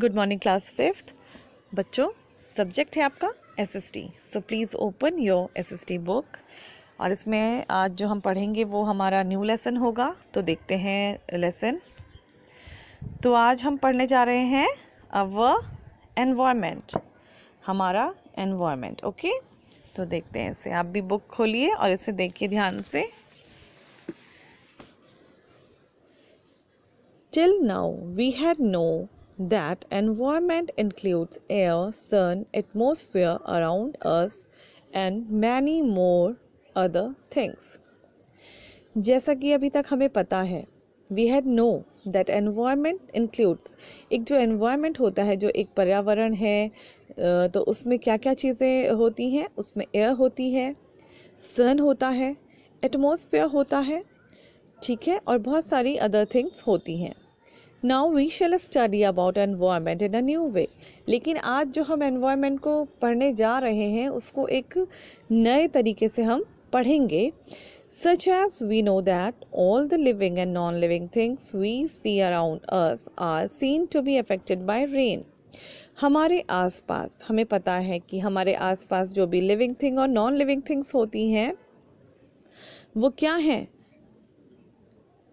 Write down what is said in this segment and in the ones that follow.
Good morning class fifth बच्चों subject है आपका SST so please open your SST book और इसमें आज जो हम पढ़ेंगे वो हमारा न्यू लेसन होगा तो देखते हैं लेसन तो आज हम पढ़ने जा रहे हैं अव एनवायरमेंट हमारा एनवायरमेंट ओके तो देखते हैं इसे आप भी बुक खोलिए और इसे देखिए ध्यान से till now we have know that environment includes air, sun, atmosphere around us and many more other things. जैसा कि अभी तक हमें पता है we had know that environment includes एक जो एनवायरमेंट होता है जो एक पर्यावरण है तो उसमें क्या क्या चीज़ें होती हैं उसमें एयर होती है सन होता है एटमोसफियर होता है ठीक है और बहुत सारी अदर थिंग्स होती हैं now we shall study about environment in a new way लेकिन आज जो हम एनवायरमेंट को पढ़ने जा रहे हैं उसको एक नए तरीके से हम पढ़ेंगे such as we know that all the living and non living things we see around us are seen to be affected by rain हमारे आसपास हमें पता है कि हमारे आसपास जो भी लिविंग थिंग और नॉन लिविंग थिंग्स होती हैं वो क्या हैं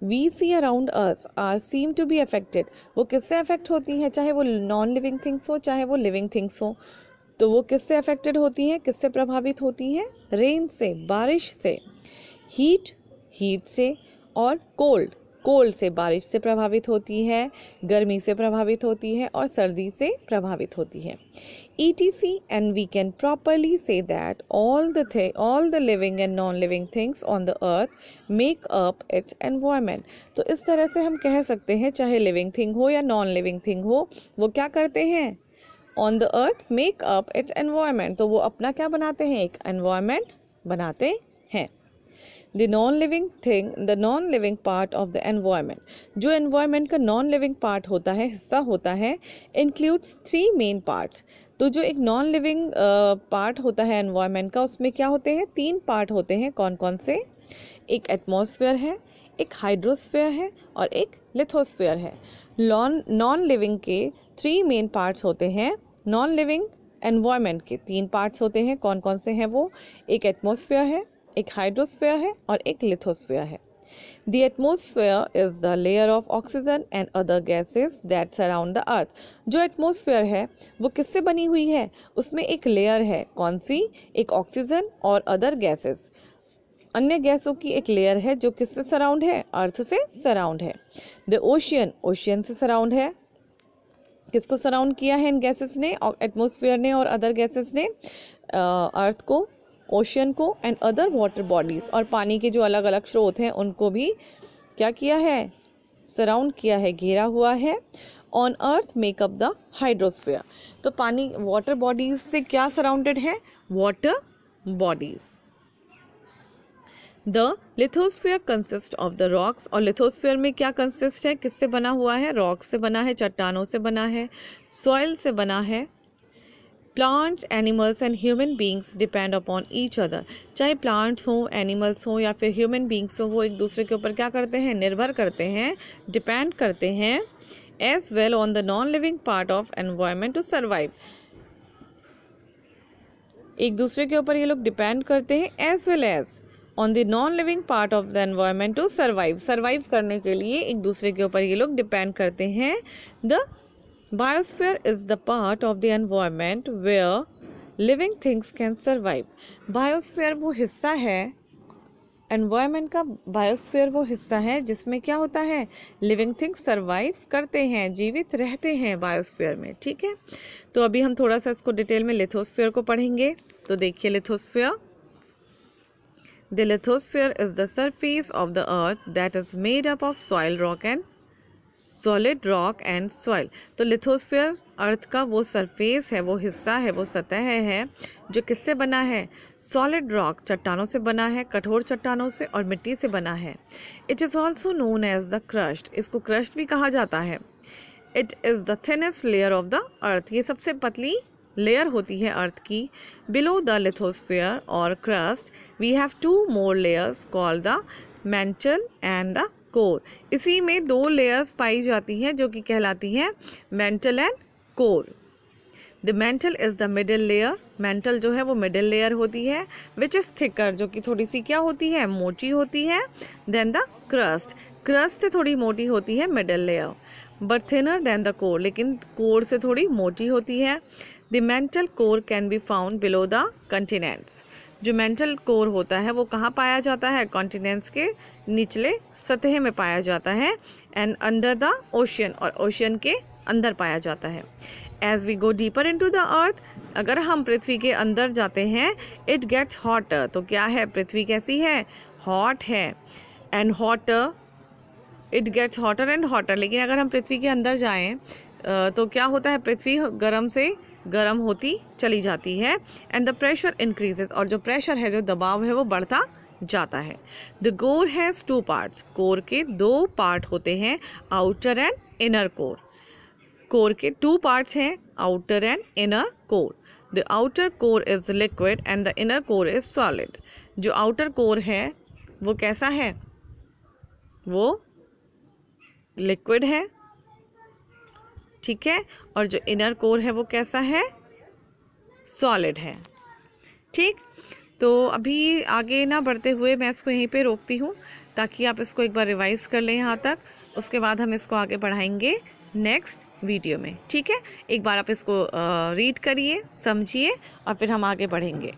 we see around us are seem to be affected वो किससे अफेक्ट होती हैं चाहे वो नॉन लिविंग थिंग्स हो चाहे वो लिविंग थिंग्स हो तो वो किससे अफेक्टेड होती हैं किससे प्रभावित होती हैं रेन से बारिश से हीट हीट से और कोल्ड कोल्ड से बारिश से प्रभावित होती है गर्मी से प्रभावित होती है और सर्दी से प्रभावित होती है E T C and we can properly say that all the the all the living and non living things on the earth make up its environment तो इस तरह से हम कह सकते हैं चाहे लिविंग थिंग हो या नॉन लिविंग थिंग हो वो क्या करते हैं on the earth make up its environment तो वो अपना क्या बनाते हैं एक एनवायरमेंट बनाते हैं the non living thing the non living part of the environment जो एनवायरमेंट का नॉन लिविंग पार्ट होता है हिस्सा होता है इंक्लूड्स थ्री मेन पार्ट्स तो जो एक नॉन लिविंग पार्ट होता है एनवायरमेंट का उसमें क्या होते हैं तीन पार्ट होते हैं कौन कौन से एक एटमोसफेयर है एक हाइड्रोस्फेयर है और एक लिथोस्फेयर है लॉन नॉन लिविंग के थ्री मेन पार्ट्स होते हैं नॉन लिविंग एनवायरमेंट के तीन पार्ट्स होते हैं कौन कौन से हैं वो एक एटमोसफेयर है एक हाइड्रोस्फेयर है और एक लिथोस्फेयर है the atmosphere is the layer of oxygen and other gases that surround the earth जो एटमोसफेयर है वो किससे बनी हुई है उसमें एक लेयर है कौन सी एक ऑक्सीजन और अदर गैसेस अन्य गैसों की एक लेयर है जो किससे सराउंड है अर्थ से सराउंड है द ओशियन ओशियन से सराउंड है किसको सराउंड किया है इन गैसेस ने और एटमोसफियर ने और अदर गैसेस ने अर्थ को ओशन को एंड अदर वाटर बॉडीज़ और पानी के जो अलग अलग स्रोत हैं उनको भी क्या किया है सराउंड किया है घेरा हुआ है on earth make up the hydrosphere तो पानी वाटर बॉडीज़ से क्या सराउंडेड है water bodies the lithosphere consist of the rocks और लिथोस्फियर में क्या कंसिस्ट है किससे बना हुआ है रॉक से बना है चट्टानों से बना है सॉइल से बना है plants animals and human beings depend upon each other चाहे प्लांट्स हों एनिमल्स हों या फिर ह्यूमन बींग्स हों वो एक दूसरे के ऊपर क्या करते हैं निर्भर करते हैं डिपेंड करते हैं as well on the non living part of environment to survive एक दूसरे के ऊपर ये लोग डिपेंड करते हैं as well as on the non living part of the environment to survive survive करने के लिए एक दूसरे के ऊपर ये लोग डिपेंड करते हैं the biosphere is the part of the environment where living things can survive biosphere वो हिस्सा है एनवायरमेंट का बायोस्फेयर वो हिस्सा है जिसमें क्या होता है लिविंग थिंग्स सर्वाइव करते हैं जीवित रहते हैं बायोस्फेयर में ठीक है तो अभी हम थोड़ा सा इसको डिटेल में लिथोस्फेयर को पढ़ेंगे तो देखिए lithosphere the lithosphere is the surface of the earth that is made up of soil rock and solid rock and soil तो लिथोस्फीयर अर्थ का वो सरफेस है वो हिस्सा है वो सतह है जो किससे बना है सॉलिड रॉक चट्टानों से बना है कठोर चट्टानों से और मिट्टी से बना है it is also known as the crust इसको क्रस्ट भी कहा जाता है it is the thinnest layer of the earth ये सबसे पतली लेयर होती है अर्थ की बिलो द लिथोस्फीयर और crust we have two more layers call the mantle and the core इसी में दो लेयर्स पाई जाती हैं जो कि कहलाती हैं mantle and core the mantle is the middle layer mantle जो है वो मिडिल लेयर होती है विच इज़ थिकर जो कि थोड़ी सी क्या होती है मोटी होती है देन द क्रस्ट क्रस्ट से थोड़ी मोटी होती है middle layer but thinner than the core लेकिन कोर से थोड़ी मोटी होती है the mantle core can be found below the continents जो मेंटल कोर होता है वो कहाँ पाया जाता है कॉन्टिनेंट्स के निचले सतह में पाया जाता है एंड अंडर द ओशियन और ओशियन के अंदर पाया जाता है as we go deeper into the earth अगर हम पृथ्वी के अंदर जाते हैं इट गेट्स हॉट तो क्या है पृथ्वी कैसी है हॉट है and hotter it gets hotter and hotter लेकिन अगर हम पृथ्वी के अंदर जाएं तो क्या होता है पृथ्वी गर्म से गर्म होती चली जाती है एंड द प्रेशर इंक्रीजेज और जो प्रेशर है जो दबाव है वो बढ़ता जाता है the core has two parts core के दो पार्ट होते हैं outer and inner core core के टू पार्ट्स हैं outer and inner core the outer core is liquid and the inner core is solid जो आउटर कोर है वो कैसा है वो लिक्विड है ठीक है और जो इनर कोर है वो कैसा है सॉलिड है ठीक तो अभी आगे ना बढ़ते हुए मैं इसको यहीं पे रोकती हूँ ताकि आप इसको एक बार रिवाइज कर लें यहाँ तक उसके बाद हम इसको आगे बढ़ाएंगे नेक्स्ट वीडियो में ठीक है एक बार आप इसको रीड करिए समझिए और फिर हम आगे बढ़ेंगे